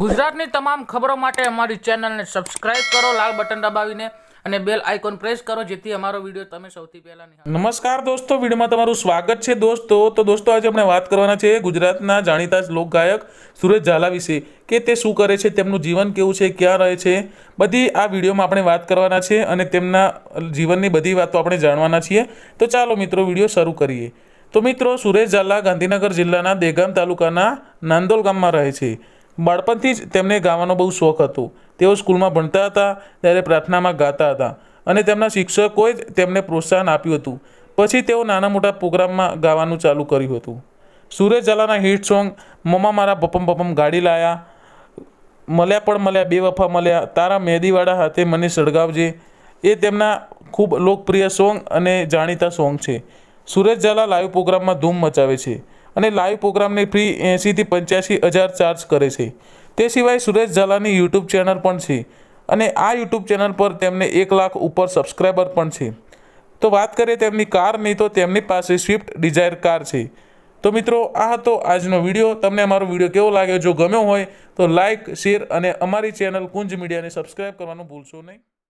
ગુજરાતની તમામ ખબરો માટે અમારી ચેનલને સબસ્ક્રાઇબ કરો લાલ બટન દબાવીને અને બેલ આઇકોન પ્રેસ કરો જેથી અમારો વિડીયો તમે સૌથી પહેલા નમસ્કાર દોસ્તો વિડીયોમાં તમારું સ્વાગત છે દોસ્તો તો દોસ્તો આજે આપણે વાત કરવાના છે ગુજરાતના જાણીતા લોકગાયક સુરેશ ઝાલા વિશે કે તે શું કરે છે તેમનું જીવન કેવું છે ક્યાં રહે છે બધી આ વિડીયોમાં આપણે વાત કરવાના છે અને તેમના જીવનની બધી વાતો આપણે જાણવાના છીએ તો ચાલો મિત્રો વિડીયો શરૂ કરીએ તો મિત્રો સુરેશ ઝાલા ગાંધીનગર જિલ્લાના દેગામ તાલુકાના નાંદોલ ગામમાં રહે છે બાળપણથી જ તેમને ગાવાનો બહુ શોખ હતો તેઓ સ્કૂલમાં ભણતા હતા ત્યારે પ્રાર્થનામાં ગાતા હતા અને તેમના શિક્ષકોએ જ તેમને પ્રોત્સાહન આપ્યું હતું પછી તેઓ નાના મોટા પ્રોગ્રામમાં ગાવાનું ચાલુ કર્યું હતું સુરેશ ઝાલાના હિટ સોંગ મમ્મા મારા પપમ પપમ ગાડી લાયા મળ્યા પણ મળ્યા બે વફા મળ્યા તારા મહેંદીવાળા હાથે મને સળગાવજે એ તેમના ખૂબ લોકપ્રિય સોંગ અને જાણીતા સોંગ છે સુરેશ ઝાલા લાઈવ પ્રોગ્રામમાં ધૂમ મચાવે છે અને લાઈવ પ્રોગ્રામની ફી એંશીથી પંચ્યાસી હજાર ચાર્જ કરે છે તે સિવાય સુરેશ ઝાલાની યુટ્યુબ ચેનલ પણ છે અને આ યુટ્યુબ ચેનલ પર તેમને એક લાખ ઉપર સબસ્ક્રાઈબર પણ છે તો વાત કરીએ તેમની કાર નહીં તો તેમની પાસે સ્વિફ્ટ ડિઝાયર કાર છે તો મિત્રો આ હતો આજનો વિડીયો તમને અમારો વિડીયો કેવો લાગ્યો જો ગમ્યો હોય તો લાઇક શેર અને અમારી ચેનલ કુંજ મીડિયાને સબસ્ક્રાઈબ કરવાનું ભૂલશો નહીં